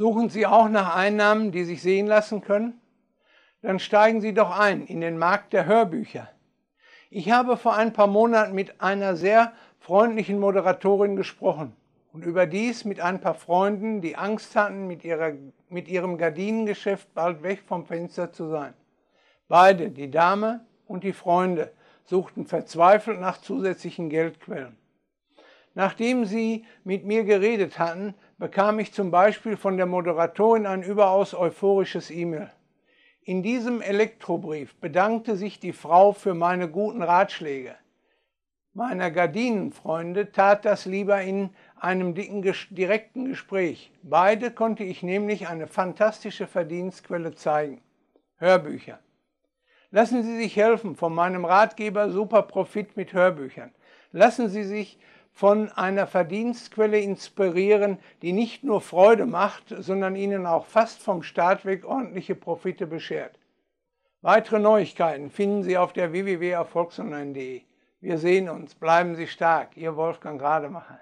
Suchen Sie auch nach Einnahmen, die sich sehen lassen können? Dann steigen Sie doch ein in den Markt der Hörbücher. Ich habe vor ein paar Monaten mit einer sehr freundlichen Moderatorin gesprochen und überdies mit ein paar Freunden, die Angst hatten, mit, ihrer, mit ihrem Gardinengeschäft bald weg vom Fenster zu sein. Beide, die Dame und die Freunde, suchten verzweifelt nach zusätzlichen Geldquellen. Nachdem sie mit mir geredet hatten, bekam ich zum Beispiel von der Moderatorin ein überaus euphorisches E-Mail. In diesem Elektrobrief bedankte sich die Frau für meine guten Ratschläge. Meiner Gardinenfreunde tat das lieber in einem dicken direkten Gespräch. Beide konnte ich nämlich eine fantastische Verdienstquelle zeigen. Hörbücher. Lassen Sie sich helfen von meinem Ratgeber Super Profit mit Hörbüchern. Lassen Sie sich von einer Verdienstquelle inspirieren, die nicht nur Freude macht, sondern ihnen auch fast vom Start weg ordentliche Profite beschert. Weitere Neuigkeiten finden Sie auf der www.erfolgsonline.de. Wir sehen uns, bleiben Sie stark, Ihr Wolfgang Rademacher.